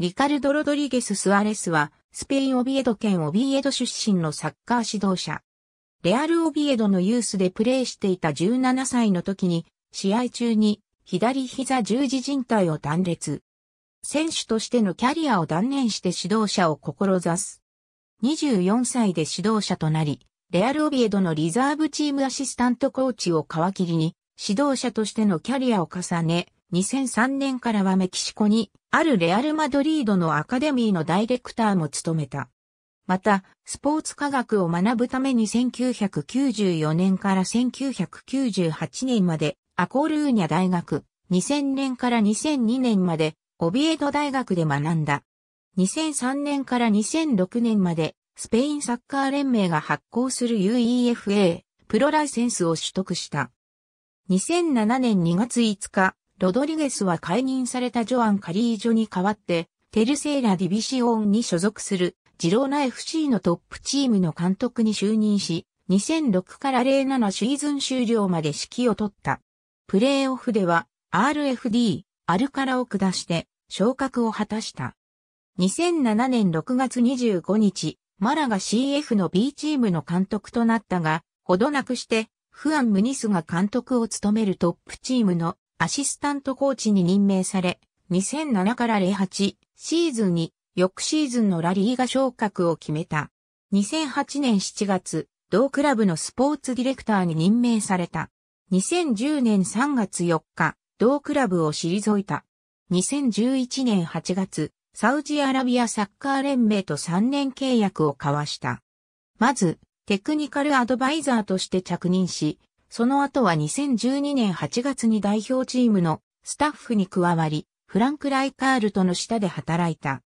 リカルド・ロドリゲス・スアレスは、スペイン・オビエド県オビエド出身のサッカー指導者。レアル・オビエドのユースでプレーしていた17歳の時に、試合中に左膝十字靭帯を断裂。選手としてのキャリアを断念して指導者を志す。24歳で指導者となり、レアル・オビエドのリザーブチームアシスタントコーチを皮切りに、指導者としてのキャリアを重ね、2003年からはメキシコにあるレアル・マドリードのアカデミーのダイレクターも務めた。また、スポーツ科学を学ぶために1994年から1998年までアコールーニャ大学、2000年から2002年までオビエド大学で学んだ。2003年から2006年までスペインサッカー連盟が発行する UEFA プロライセンスを取得した。2007年2月5日、ロドリゲスは解任されたジョアン・カリージョに代わって、テルセーラ・ディビシオンに所属する、ジローナ FC のトップチームの監督に就任し、2006から07シーズン終了まで指揮を取った。プレーオフでは、RFD、アルカラを下して、昇格を果たした。2007年6月25日、マラが CF の B チームの監督となったが、ほどなくして、フアン・ムニスが監督を務めるトップチームのアシスタントコーチに任命され、2007から08シーズンに翌シーズンのラリーが昇格を決めた。2008年7月、同クラブのスポーツディレクターに任命された。2010年3月4日、同クラブを退いた。2011年8月、サウジアラビアサッカー連盟と3年契約を交わした。まず、テクニカルアドバイザーとして着任し、その後は2012年8月に代表チームのスタッフに加わり、フランク・ライカールトの下で働いた。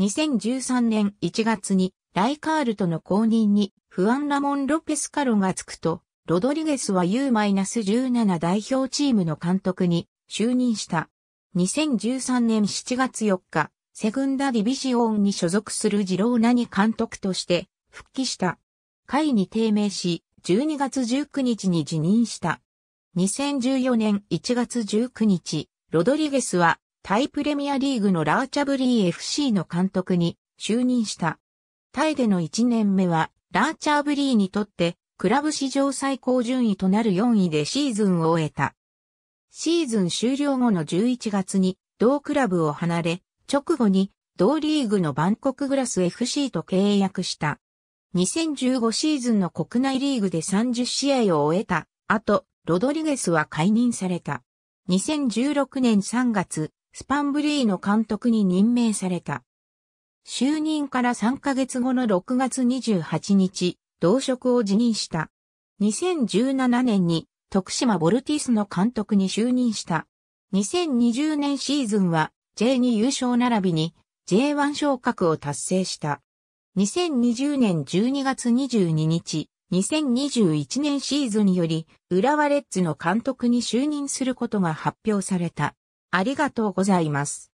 2013年1月にライカールトの後任にフアン・ラモン・ロペス・カロがつくと、ロドリゲスは U-17 代表チームの監督に就任した。2013年7月4日、セグンダディビシオンに所属するジローナに監督として復帰した。会に低迷し、12月19日に辞任した。2014年1月19日、ロドリゲスはタイプレミアリーグのラーチャブリー FC の監督に就任した。タイでの1年目はラーチャーブリーにとってクラブ史上最高順位となる4位でシーズンを終えた。シーズン終了後の11月に同クラブを離れ、直後に同リーグのバンコクグラス FC と契約した。2015シーズンの国内リーグで30試合を終えた後、ロドリゲスは解任された。2016年3月、スパンブリーの監督に任命された。就任から3ヶ月後の6月28日、同職を辞任した。2017年に徳島ボルティスの監督に就任した。2020年シーズンは J2 優勝並びに J1 昇格を達成した。2020年12月22日、2021年シーズンにより、浦和レッズの監督に就任することが発表された。ありがとうございます。